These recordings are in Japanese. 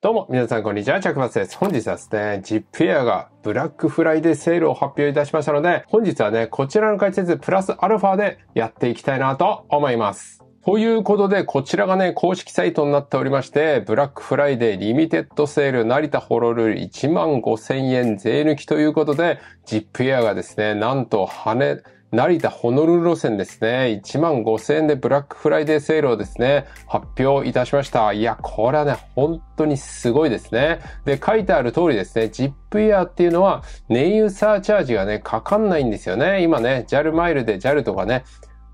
どうも、皆さんこんにちは、着ツです。本日はですね、ジップエアがブラックフライデーセールを発表いたしましたので、本日はね、こちらの解説プラスアルファでやっていきたいなと思います。ということで、こちらがね、公式サイトになっておりまして、ブラックフライデーリミテッドセール成田ホロル1万5000円税抜きということで、ジップエアがですね、なんと跳ね、成田ホノルル路線ですね。1万5000円でブラックフライデーセールをですね、発表いたしました。いや、これはね、本当にすごいですね。で、書いてある通りですね、ジップイヤーっていうのは、燃油サーチャージがね、かかんないんですよね。今ね、JAL マイルで JAL とかね、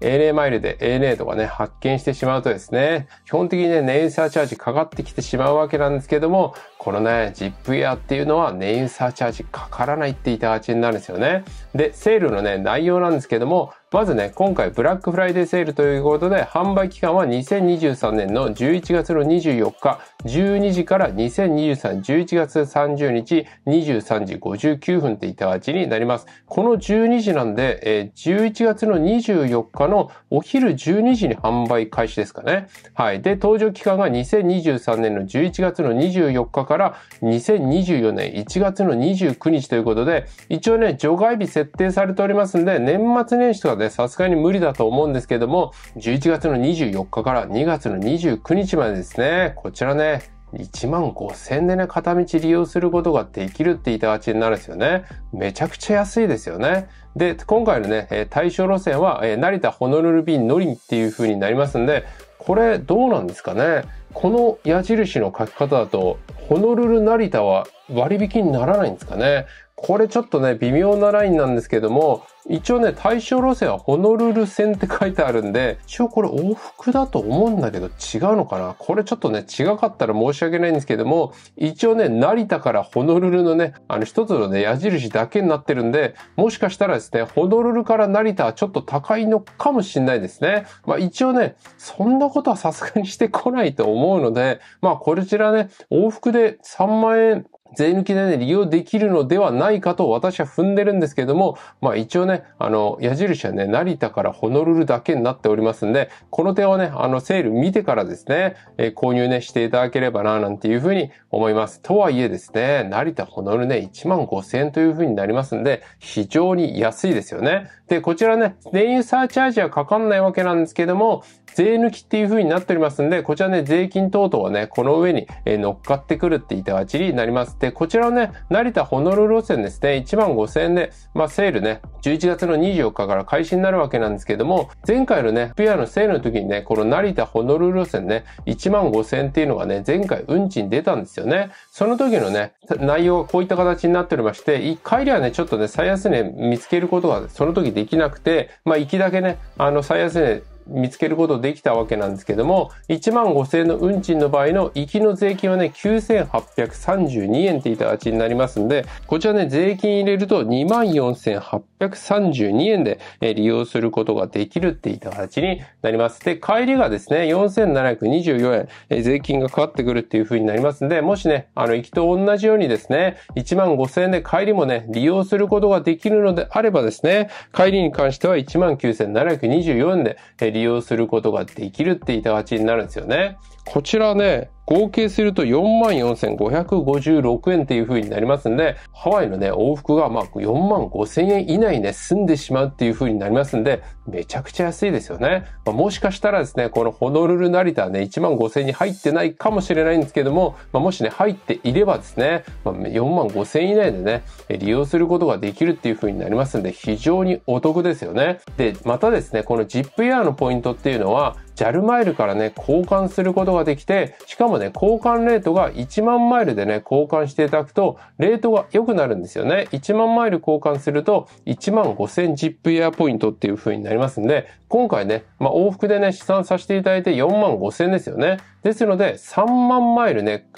ANA マイルで ANA とかね、発見してしまうとですね、基本的にね、燃油サーチャージかかってきてしまうわけなんですけども、このね、ジップエアっていうのはイ油サーチャージかからないって言ったがになるんですよね。で、セールのね、内容なんですけども、まずね、今回ブラックフライデーセールということで、販売期間は2023年の11月の24日12時から2023、11月30日23時59分ってった形になります。この12時なんで、えー、11月の24日のお昼12時に販売開始ですかね。はい。で、登場期間が2023年の11月の24日からから2024年1月の29日ということで、一応ね、除外日設定されておりますんで、年末年始とかね、さすがに無理だと思うんですけども、11月の24日から2月の29日までですね、こちらね、1万5000円でね、片道利用することができるって言いたがちになるんですよね。めちゃくちゃ安いですよね。で、今回のね、対象路線は、成田ホノルル便乗りっていう風になりますんで、これどうなんですかねこの矢印の書き方だと、ホノルル成田は割引にならないんですかねこれちょっとね、微妙なラインなんですけども、一応ね、対象路線はホノルル線って書いてあるんで、一応これ往復だと思うんだけど違うのかなこれちょっとね、違かったら申し訳ないんですけども、一応ね、成田からホノルルのね、あの一つのね、矢印だけになってるんで、もしかしたらですね、ホノルルから成田はちょっと高いのかもしんないですね。まあ一応ね、そんなことはさすがにしてこないと思うので、まあこちらね、往復で3万円税抜きでね、利用できるのではないかと私は踏んでるんですけども、まあ一応ね、あの、矢印はね、成田からホノルルだけになっておりますんで、この点はね、あの、セール見てからですね、えー、購入ね、していただければな、なんていうふうに思います。とはいえですね、成田ホノルルね、1万5000円というふうになりますんで、非常に安いですよね。で、こちらね、燃油サーチャージはかかんないわけなんですけども、税抜きっていう風になっておりますんで、こちらね、税金等々はね、この上に乗っかってくるって言いた形になります。で、こちらね、成田ホノルル路線ですね、1万5000円で、まあ、セールね、11月の24日から開始になるわけなんですけども、前回のね、ピアのセールの時にね、この成田ホノルル路線ね、1万5000円っていうのがね、前回運賃出たんですよね。その時のね、内容がこういった形になっておりまして、1回ではね、ちょっとね、最安値見つけることがその時できなくて、まあ、行きだけね、あの、最安値見つけることできたわけなんですけども、1万5000円の運賃の場合の行きの税金はね、9832円っていた形になりますんで、こちらね、税金入れると24,832円で利用することができるっていた形になります。で、帰りがですね、4724円、税金がかかってくるっていう風になりますんで、もしね、あの、行きと同じようにですね、1万5000円で帰りもね、利用することができるのであればですね、帰りに関しては19,724円で利用することができるって板がちになるんですよね。こちらね、合計すると44,556円っていう風になりますんで、ハワイのね、往復がまあ4万5,000円以内ね、済んでしまうっていう風になりますんで、めちゃくちゃ安いですよね。まあ、もしかしたらですね、このホノルル成田はね、1万5,000円に入ってないかもしれないんですけども、まあ、もしね、入っていればですね、まあ、4万5,000円以内でね、利用することができるっていう風になりますんで、非常にお得ですよね。で、またですね、この ZIPAir のポイントっていうのは、JAL マイルからね、交換することができて、しかもね、交換レートが1万マイルでね、交換していただくと、レートが良くなるんですよね。1万マイル交換すると、1万5000ジップエアポイントっていう風になりますんで、今回ね、まあ、往復でね、試算させていただいて4万5000ですよね。ですので、3万マイルね、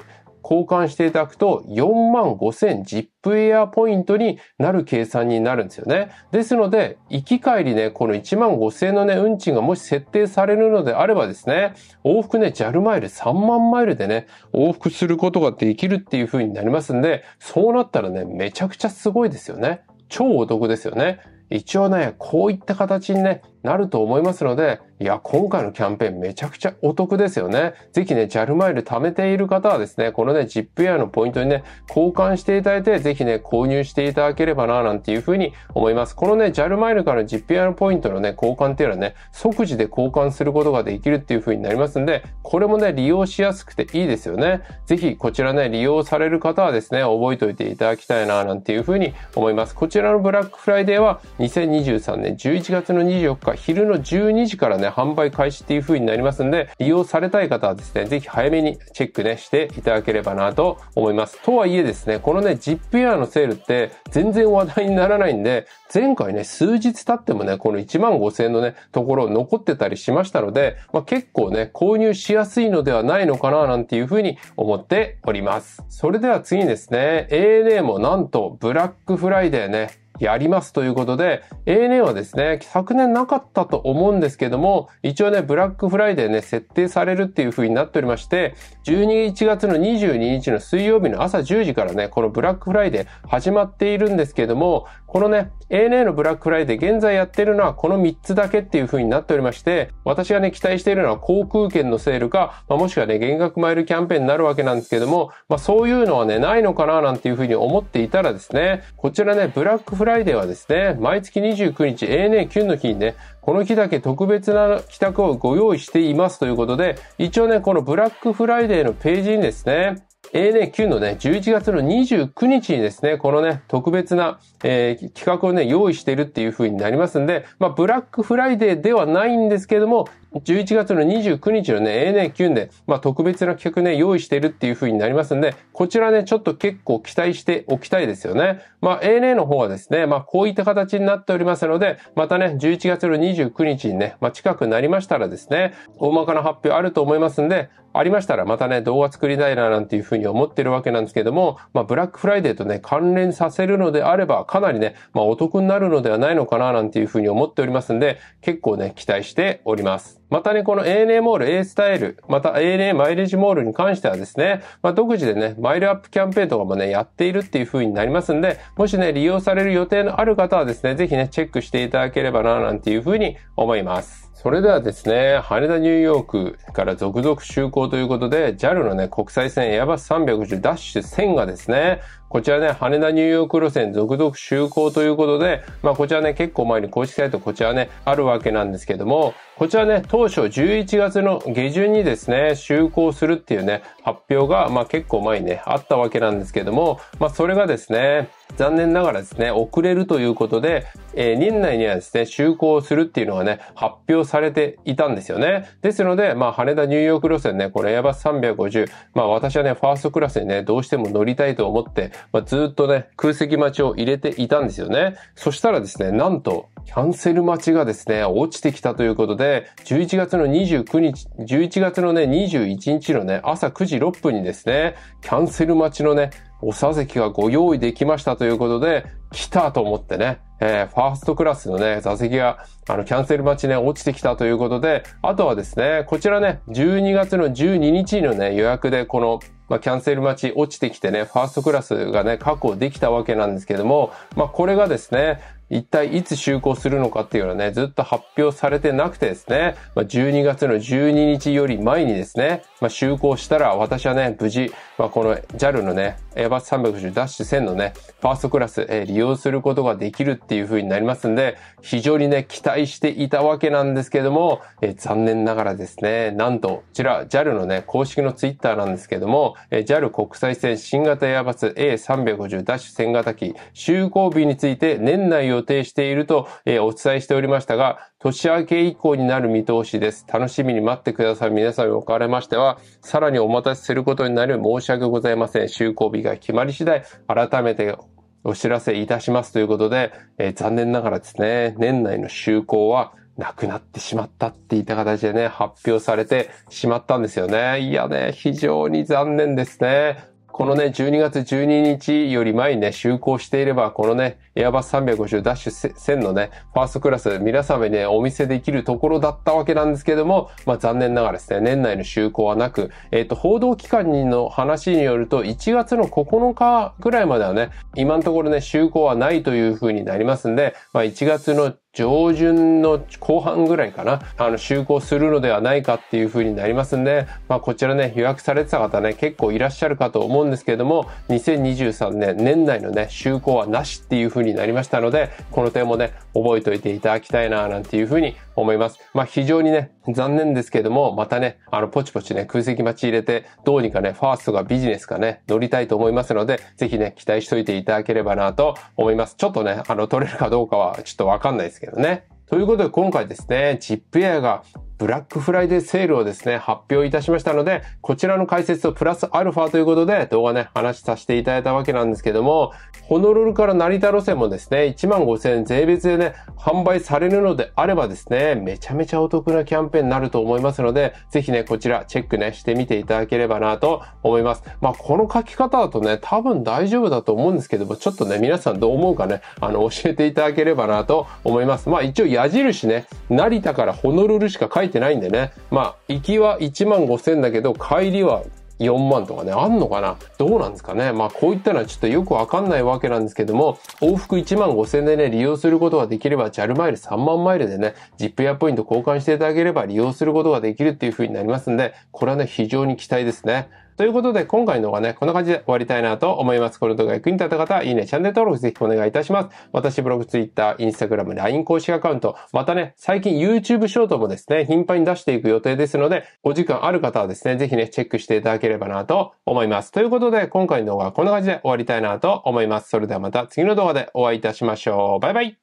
交換していただくと4万5000 ZIP エアポイントになる計算になるんですよね。ですので、行き帰りね、この1万5000のね、運賃がもし設定されるのであればですね、往復ね、JAL マイル3万マイルでね、往復することができるっていう風になりますんで、そうなったらね、めちゃくちゃすごいですよね。超お得ですよね。一応ね、こういった形にね、なると思いますので、いや、今回のキャンペーンめちゃくちゃお得ですよね。ぜひね、JAL マイル貯めている方はですね、このね、ZIPAIR のポイントにね、交換していただいて、ぜひね、購入していただければな、なんていうふうに思います。このね、JAL マイルからジップエアのポイントのね、交換っていうのはね、即時で交換することができるっていうふうになりますんで、これもね、利用しやすくていいですよね。ぜひ、こちらね、利用される方はですね、覚えておいていただきたいな、なんていうふうに思います。こちらのブラックフライデーは、2023年11月の24日昼の12時からね、販売開始っていう風になりますんで、利用されたい方はですね、ぜひ早めにチェックね、していただければなと思います。とはいえですね、このね、ジップエアのセールって全然話題にならないんで、前回ね、数日経ってもね、この1万5000円のね、ところ残ってたりしましたので、まあ、結構ね、購入しやすいのではないのかな、なんていう風に思っております。それでは次にですね、ANA もなんとブラックフライデーね、やりますということで、ANA はですね、昨年なかったと思うんですけども、一応ね、ブラックフライデーね、設定されるっていう風になっておりまして、1 2月の22日の水曜日の朝10時からね、このブラックフライデー始まっているんですけども、このね、ANA のブラックフライデー現在やってるのはこの3つだけっていう風になっておりまして、私がね、期待しているのは航空券のセールか、まあ、もしくはね、減額マイルキャンペーンになるわけなんですけども、まあそういうのはね、ないのかななんていう風に思っていたらですね、こちらね、ブラックフライデーライデーはですね、毎月29日 ANA 9の日にね、この日だけ特別な帰宅をご用意していますということで、一応ね、このブラックフライデーのページにですね、ANA9 のね、11月の29日にですね、このね、特別な、えー、企画をね、用意してるっていう風になりますんで、まあ、ブラックフライデーではないんですけども、11月の29日のね、ANA9 で、まあ、特別な企画ね、用意してるっていう風になりますんで、こちらね、ちょっと結構期待しておきたいですよね。まあ、ANA の方はですね、まあ、こういった形になっておりますので、またね、11月の29日にね、まあ、近くなりましたらですね、大まかな発表あると思いますんで、ありましたらまたね、動画作りたいななんていうふうに思ってるわけなんですけども、まあ、ブラックフライデーとね、関連させるのであれば、かなりね、まあ、お得になるのではないのかななんていうふうに思っておりますんで、結構ね、期待しております。またね、この ANA モール、A スタイル、また ANA マイレージモールに関してはですね、まあ、独自でね、マイルアップキャンペーンとかもね、やっているっていう風になりますんで、もしね、利用される予定のある方はですね、ぜひね、チェックしていただければな、なんていう風に思います。それではですね、羽田ニューヨークから続々就航ということで、JAL のね、国際線エアバス3 1 0ダッシュ1000がですね、こちらね、羽田ニューヨーク路線続々就航ということで、まあこちらね、結構前に公式サイトこちらね、あるわけなんですけども、こちらね、当初11月の下旬にですね、就航するっていうね、発表が、まあ結構前にね、あったわけなんですけども、まあそれがですね、残念ながらですね、遅れるということで、えー、年内にはですね、就航するっていうのがね、発表されていたんですよね。ですので、まあ、羽田ニューヨーク路線ね、これエアバス350、まあ、私はね、ファーストクラスにね、どうしても乗りたいと思って、まあ、ずっとね、空席待ちを入れていたんですよね。そしたらですね、なんと、キャンセル待ちがですね、落ちてきたということで、11月の29日、11月のね、21日のね、朝9時6分にですね、キャンセル待ちのね、お座席がご用意できましたということで、来たと思ってね、えー、ファーストクラスのね、座席が、あの、キャンセル待ちね、落ちてきたということで、あとはですね、こちらね、12月の12日のね、予約で、この、まあ、キャンセル待ち落ちてきてね、ファーストクラスがね、確保できたわけなんですけども、まあ、これがですね、一体いつ就航するのかっていうのはね、ずっと発表されてなくてですね、まあ、12月の12日より前にですね、まあ、就航したら私はね、無事、まあ、この JAL のね、Airbus350-1000 のね、ファーストクラス、えー、利用することができるっていう風になりますんで、非常にね、期待していたわけなんですけども、えー、残念ながらですね、なんと、こちら JAL のね、公式のツイッターなんですけども、えー、JAL 国際線新型 Airbus A350-1000 型機、就航日について年内予定していると、えー、お伝えしておりましたが、年明け以降になる見通しです。楽しみに待ってください。皆さんにおかれましては、さらにお待たせすることになる申しし訳ございません。就航日が決まり次第、改めてお知らせいたしますということで、えー、残念ながらですね、年内の就航はなくなってしまったっていった形でね、発表されてしまったんですよね。いやね、非常に残念ですね。このね、12月12日より前にね、就航していれば、このね、エアバス350ダッシュ1000のね、ファーストクラス、皆様にね、お見せできるところだったわけなんですけども、まあ残念ながらですね、年内の就航はなく、えっ、ー、と、報道機関の話によると、1月の9日ぐらいまではね、今のところね、就航はないというふうになりますんで、まあ1月の上旬の後半ぐらいかな、あの、就航するのではないかっていう風になりますんで、まあ、こちらね、予約されてた方ね、結構いらっしゃるかと思うんですけれども、2023年年内のね、就航はなしっていう風になりましたので、この点もね、覚えておいていただきたいな、なんていう風に思います。まあ、非常にね、残念ですけども、またね、あの、ポチポチね、空席待ち入れて、どうにかね、ファーストがビジネスかね、乗りたいと思いますので、ぜひね、期待しといていただければなと思います。ちょっとね、あの、取れるかどうかは、ちょっとわかんないですけどね。ということで今回ですね、ジップエアがブラックフライデーセールをですね、発表いたしましたので、こちらの解説とプラスアルファということで動画ね、話させていただいたわけなんですけども、ホノルルから成田路線もですね、1万5000円税別でね、販売されるのであればですね、めちゃめちゃお得なキャンペーンになると思いますので、ぜひね、こちらチェックね、してみていただければなと思います。まあ、この書き方だとね、多分大丈夫だと思うんですけども、ちょっとね、皆さんどう思うかね、あの、教えていただければなと思います。まあ、一応矢印ね、成田からホノルルしか書いていてないんでね。まあ、行きは1万5千だけど、帰りは4万とかね、あんのかなどうなんですかねまあこういったのはちょっとよくわかんないわけなんですけども、往復1万5千でね、利用することができれば、JAL マイル3万マイルでね、ジップエアポイント交換していただければ利用することができるっていう風になりますんで、これはね、非常に期待ですね。ということで、今回のはね、こんな感じで終わりたいなと思います。この動画役に立った方は、いいね、チャンネル登録ぜひお願いいたします。私、ブログ、ツイッター、インスタグラム、LINE 公式アカウント、またね、最近 YouTube ショートもですね、頻繁に出していく予定ですので、お時間ある方はですね、ぜひね、チェックしていただければなと思います。ということで、今回の動画はこんな感じで終わりたいなと思います。それではまた次の動画でお会いいたしましょう。バイバイ